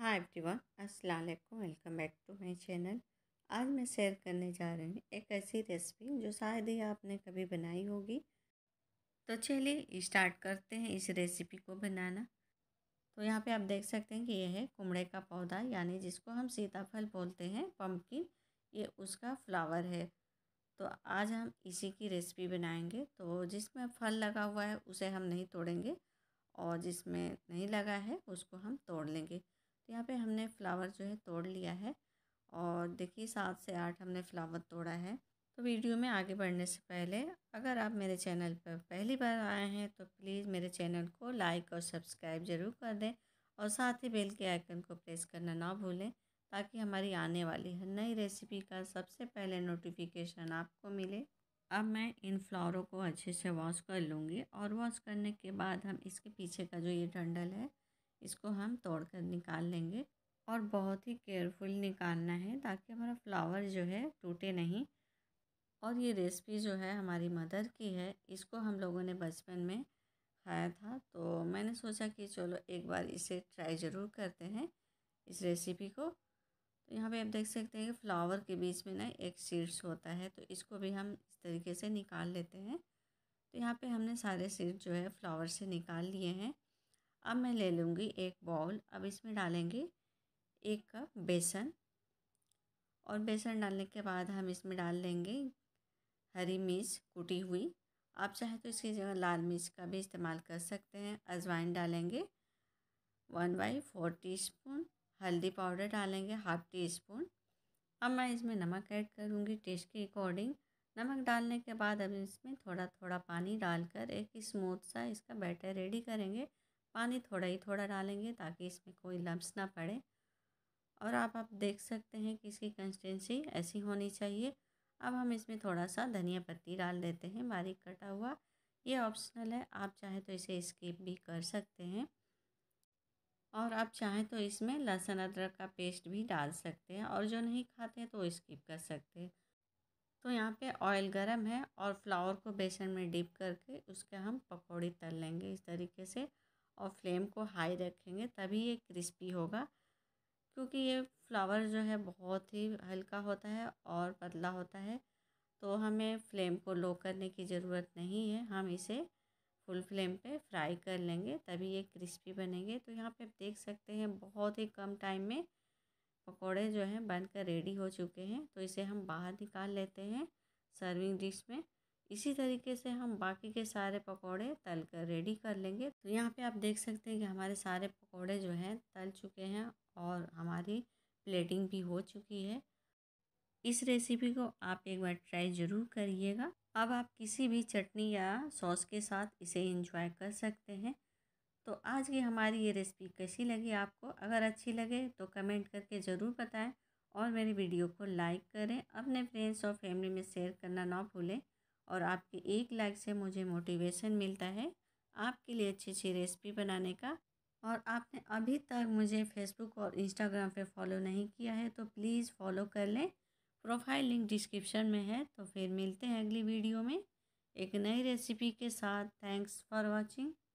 हाय everyone अस्सलाम वालेकुम welcome back to my channel आज मैं शेयर करने जा रही हूँ एक ऐसी रेसिपी जो शायद ही आपने कभी बनाई होगी तो चलिए स्टार्ट करते हैं इस रेसिपी को बनाना तो यहाँ पे आप देख सकते हैं कि यह है कुमड़े का पौधा यानी जिसको हम सीताफल बोलते हैं पम्पकिन ये उसका फ्लावर है तो आज हम इसी की रेसिपी बनाएंगे तो जिसमें फल लगा हुआ है उसे हम नहीं तोड़ेंगे और जिसमें नहीं लगा है उसको हम तोड़ लेंगे तो यहाँ पे हमने फ़्लावर जो है तोड़ लिया है और देखिए सात से आठ हमने फ़्लावर तोड़ा है तो वीडियो में आगे बढ़ने से पहले अगर आप मेरे चैनल पर पहली बार आए हैं तो प्लीज़ मेरे चैनल को लाइक और सब्सक्राइब ज़रूर कर दें और साथ ही बेल के आइकन को प्रेस करना ना भूलें ताकि हमारी आने वाली हर नई रेसिपी का सबसे पहले नोटिफिकेशन आपको मिले अब मैं इन फ्लावरों को अच्छे से वॉश कर लूँगी और वॉश करने के बाद हम इसके पीछे का जो ये डंडल है इसको हम तोड़ कर निकाल लेंगे और बहुत ही केयरफुल निकालना है ताकि हमारा फ्लावर जो है टूटे नहीं और ये रेसिपी जो है हमारी मदर की है इसको हम लोगों ने बचपन में खाया था तो मैंने सोचा कि चलो एक बार इसे ट्राई ज़रूर करते हैं इस रेसिपी को तो यहाँ पे आप देख सकते हैं कि फ्लावर के बीच में ना एक सीड्स होता है तो इसको भी हम इस तरीके से निकाल लेते हैं तो यहाँ पे हमने सारे सीड्स जो है फ्लावर से निकाल लिए हैं अब मैं ले लूँगी एक बाउल अब इसमें डालेंगे एक कप बेसन और बेसन डालने के बाद हम इसमें डाल लेंगे हरी मिर्च कुटी हुई आप चाहे तो इसकी जगह लाल मिर्च का भी इस्तेमाल कर सकते हैं अजवाइन डालेंगे one by four teaspoon हल्दी पाउडर डालेंगे हाफ टी स्पून अब मैं इसमें नमक ऐड करूँगी टेस्ट के अकॉर्डिंग नमक डालने के बाद अब इसमें थोड़ा थोड़ा पानी डालकर एक स्मूथ सा इसका बैटर रेडी करेंगे पानी थोड़ा ही थोड़ा डालेंगे ताकि इसमें कोई लम्स ना पड़े और आप आप देख सकते हैं कि इसकी कंसिस्टेंसी ऐसी होनी चाहिए अब हम इसमें थोड़ा सा धनिया पत्ती डाल देते हैं बारीक कटा हुआ ये ऑप्शनल है आप चाहे तो इसे स्किप भी कर सकते हैं और आप चाहें तो इसमें लहसुन अदरक का पेस्ट भी डाल सकते हैं और जो नहीं खाते हैं तो स्किप कर सकते हैं तो यहाँ पे ऑयल गरम है और फ्लावर को बेसन में डिप करके उसके हम पकौड़ी तल लेंगे इस तरीके से और फ्लेम को हाई रखेंगे तभी ये क्रिस्पी होगा क्योंकि ये फ्लावर जो है बहुत ही हल्का होता है और पतला होता है तो हमें फ्लेम को लो करने की ज़रूरत नहीं है हम इसे फुल फ्लेम पे फ्राई कर लेंगे तभी ये क्रिस्पी बनेंगे तो यहाँ पे आप देख सकते हैं बहुत ही कम टाइम में पकोड़े जो हैं बनकर रेडी हो चुके हैं तो इसे हम बाहर निकाल लेते हैं सर्विंग डिश में इसी तरीके से हम बाकी के सारे पकोड़े तल कर रेडी कर लेंगे तो यहाँ पे आप देख सकते हैं कि हमारे सारे पकोड़े जो हैं तल चुके हैं और हमारी प्लेटिंग भी हो चुकी है इस रेसिपी को आप एक बार ट्राई ज़रूर करिएगा अब आप किसी भी चटनी या सॉस के साथ इसे इंजॉय कर सकते हैं तो आज की हमारी ये रेसिपी कैसी लगी आपको अगर अच्छी लगे तो कमेंट करके ज़रूर बताएं और मेरी वीडियो को लाइक करें अपने फ्रेंड्स और फैमिली में शेयर करना ना भूलें और आपके एक लाइक से मुझे मोटिवेशन मिलता है आपके लिए अच्छी अच्छी रेसिपी बनाने का और आपने अभी तक मुझे फेसबुक और इंस्टाग्राम पे फॉलो नहीं किया है तो प्लीज़ फॉलो कर लें प्रोफाइल लिंक डिस्क्रिप्शन में है तो फिर मिलते हैं अगली वीडियो में एक नई रेसिपी के साथ थैंक्स फॉर वॉचिंग